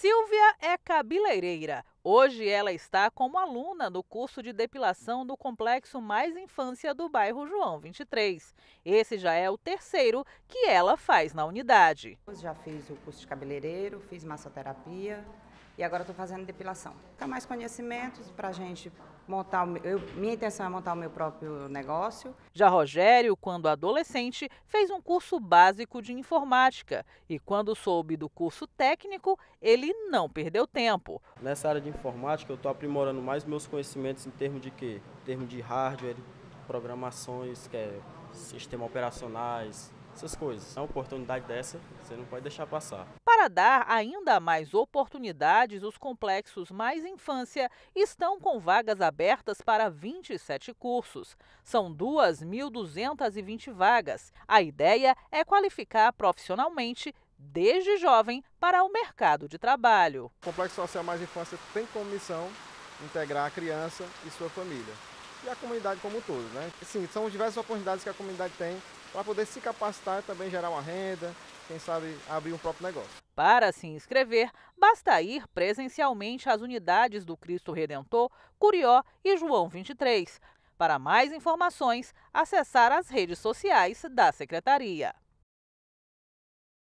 Silvia é cabeleireira. Hoje ela está como aluna no curso de depilação do Complexo Mais Infância do bairro João 23. Esse já é o terceiro que ela faz na unidade. Já fiz o curso de cabeleireiro, fiz massoterapia, e agora estou fazendo depilação. Então, mais conhecimentos para a gente montar. O, eu, minha intenção é montar o meu próprio negócio. Já Rogério, quando adolescente, fez um curso básico de informática e quando soube do curso técnico, ele não perdeu tempo. Nessa área de informática, eu estou aprimorando mais meus conhecimentos em termos de quê? Em termos de hardware, programações, que é sistema operacionais, essas coisas. Uma oportunidade dessa você não pode deixar passar. Para dar ainda mais oportunidades, os complexos Mais Infância estão com vagas abertas para 27 cursos. São 2.220 vagas. A ideia é qualificar profissionalmente desde jovem para o mercado de trabalho. O Complexo Social Mais Infância tem como missão integrar a criança e sua família e a comunidade como um todo, né? Sim, são diversas oportunidades que a comunidade tem para poder se capacitar e também gerar uma renda, quem sabe abrir um próprio negócio. Para se inscrever, basta ir presencialmente às unidades do Cristo Redentor, Curió e João 23. Para mais informações, acessar as redes sociais da Secretaria.